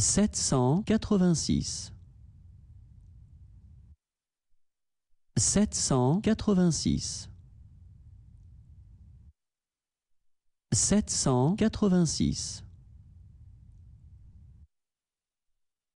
sept cent quatre-vingt-six. Sept cent quatre-vingt-six. Sept cent quatre-vingt-six.